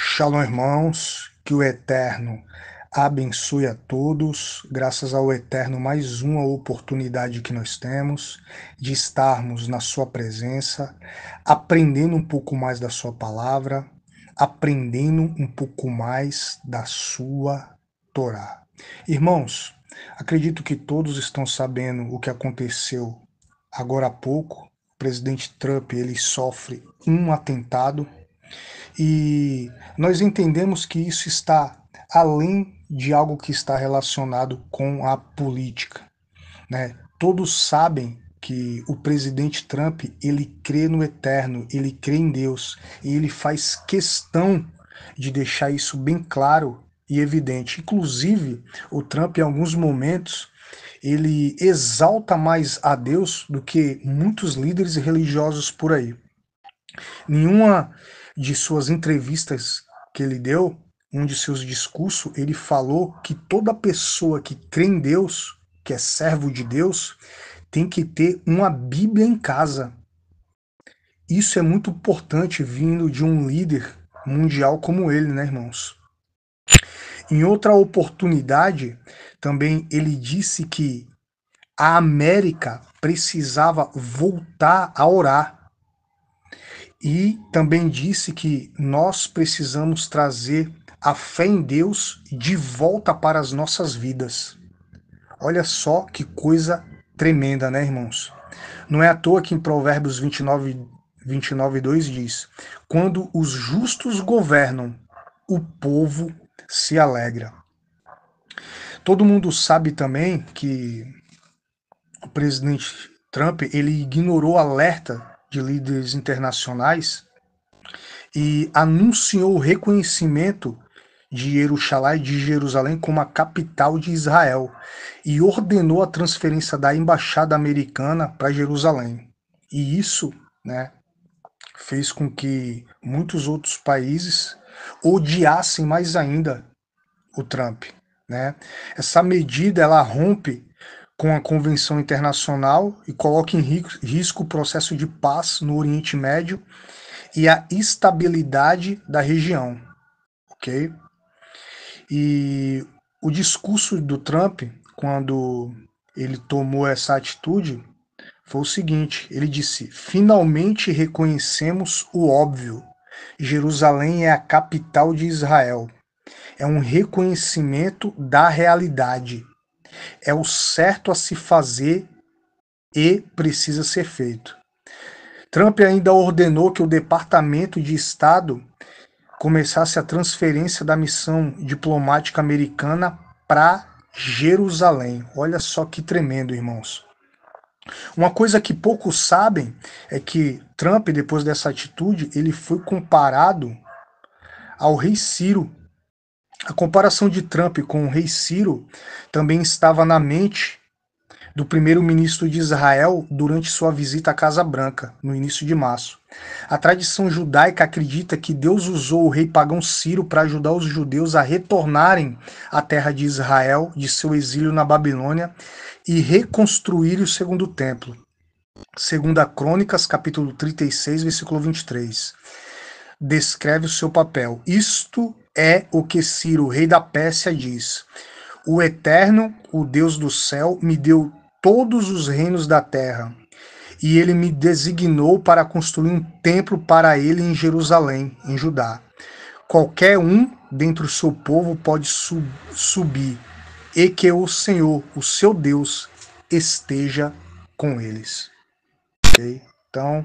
Shalom, irmãos, que o Eterno abençoe a todos, graças ao Eterno, mais uma oportunidade que nós temos de estarmos na Sua presença, aprendendo um pouco mais da Sua palavra, aprendendo um pouco mais da Sua Torá. Irmãos, acredito que todos estão sabendo o que aconteceu agora há pouco. O presidente Trump ele sofre um atentado e nós entendemos que isso está além de algo que está relacionado com a política. Né? Todos sabem que o presidente Trump ele crê no eterno, ele crê em Deus e ele faz questão de deixar isso bem claro e evidente. Inclusive, o Trump em alguns momentos ele exalta mais a Deus do que muitos líderes religiosos por aí. Nenhuma de suas entrevistas que ele deu, um de seus discursos, ele falou que toda pessoa que crê em Deus, que é servo de Deus, tem que ter uma Bíblia em casa. Isso é muito importante vindo de um líder mundial como ele, né, irmãos? Em outra oportunidade, também ele disse que a América precisava voltar a orar e também disse que nós precisamos trazer a fé em Deus de volta para as nossas vidas. Olha só que coisa tremenda, né, irmãos? Não é à toa que em Provérbios 29, 29 2 diz: Quando os justos governam, o povo se alegra. Todo mundo sabe também que o presidente Trump ele ignorou alerta de líderes internacionais e anunciou o reconhecimento de Jerusalém e de Jerusalém como a capital de Israel e ordenou a transferência da embaixada americana para Jerusalém. E isso, né, fez com que muitos outros países odiassem mais ainda o Trump, né? Essa medida ela rompe com a Convenção Internacional e coloca em risco o processo de paz no Oriente Médio e a estabilidade da região. Ok? E o discurso do Trump, quando ele tomou essa atitude, foi o seguinte: ele disse, finalmente reconhecemos o óbvio. Jerusalém é a capital de Israel. É um reconhecimento da realidade é o certo a se fazer e precisa ser feito. Trump ainda ordenou que o Departamento de Estado começasse a transferência da missão diplomática americana para Jerusalém. Olha só que tremendo, irmãos. Uma coisa que poucos sabem é que Trump, depois dessa atitude, ele foi comparado ao rei Ciro, a comparação de Trump com o rei Ciro também estava na mente do primeiro-ministro de Israel durante sua visita à Casa Branca, no início de março. A tradição judaica acredita que Deus usou o rei pagão Ciro para ajudar os judeus a retornarem à terra de Israel de seu exílio na Babilônia e reconstruir o segundo templo. a Crônicas, capítulo 36, versículo 23. Descreve o seu papel. Isto é o que Ciro, rei da Pérsia, diz: O Eterno, o Deus do céu, me deu todos os reinos da terra, e ele me designou para construir um templo para ele em Jerusalém, em Judá. Qualquer um dentro do seu povo pode sub subir, e que o Senhor, o seu Deus, esteja com eles. Okay? Então,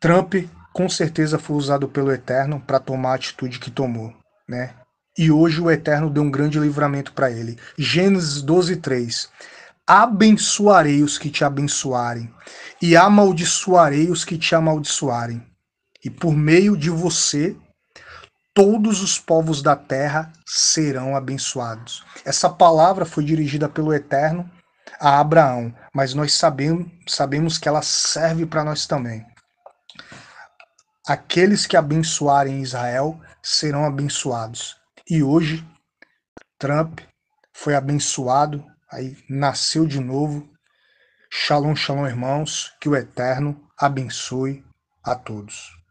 Trump com certeza foi usado pelo Eterno para tomar a atitude que tomou, né? E hoje o Eterno deu um grande livramento para ele. Gênesis 12:3: Abençoarei os que te abençoarem, e amaldiçoarei os que te amaldiçoarem. E por meio de você, todos os povos da terra serão abençoados. Essa palavra foi dirigida pelo Eterno a Abraão, mas nós sabemos, sabemos que ela serve para nós também aqueles que abençoarem Israel serão abençoados. E hoje, Trump foi abençoado, aí nasceu de novo. Shalom, shalom, irmãos, que o Eterno abençoe a todos.